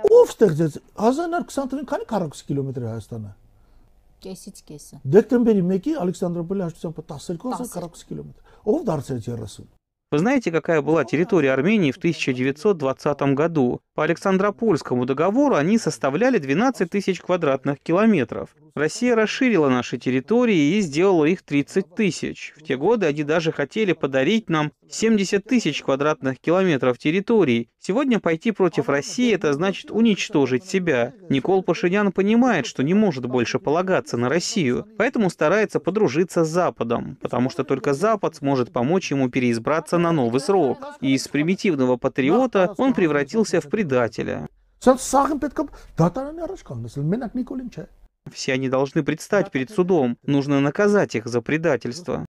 ով ստեղծեց 1920-ին քանի քառակուսի կիլոմետր է Հայաստանը։ Կեսից կեսը։ Դեկտեմբերի 1-ի Ալեքսանդրոպոլի հաշտությամբ 12000 քառակուսի կիլոմետր։ Ով դարձրեց 30։ Вы знаете, какая была территория Армении в 1920 году? По Александропольскому договору они составляли 12 тысяч квадратных километров. Россия расширила наши территории и сделала их 30 тысяч. В те годы они даже хотели подарить нам 70 тысяч квадратных километров территории. Сегодня пойти против России – это значит уничтожить себя. Никол Пашинян понимает, что не может больше полагаться на Россию, поэтому старается подружиться с Западом, потому что только Запад сможет помочь ему переизбраться на новый срок. И из примитивного патриота он превратился в президента предателя. Все они должны предстать перед судом. Нужно наказать их за предательство.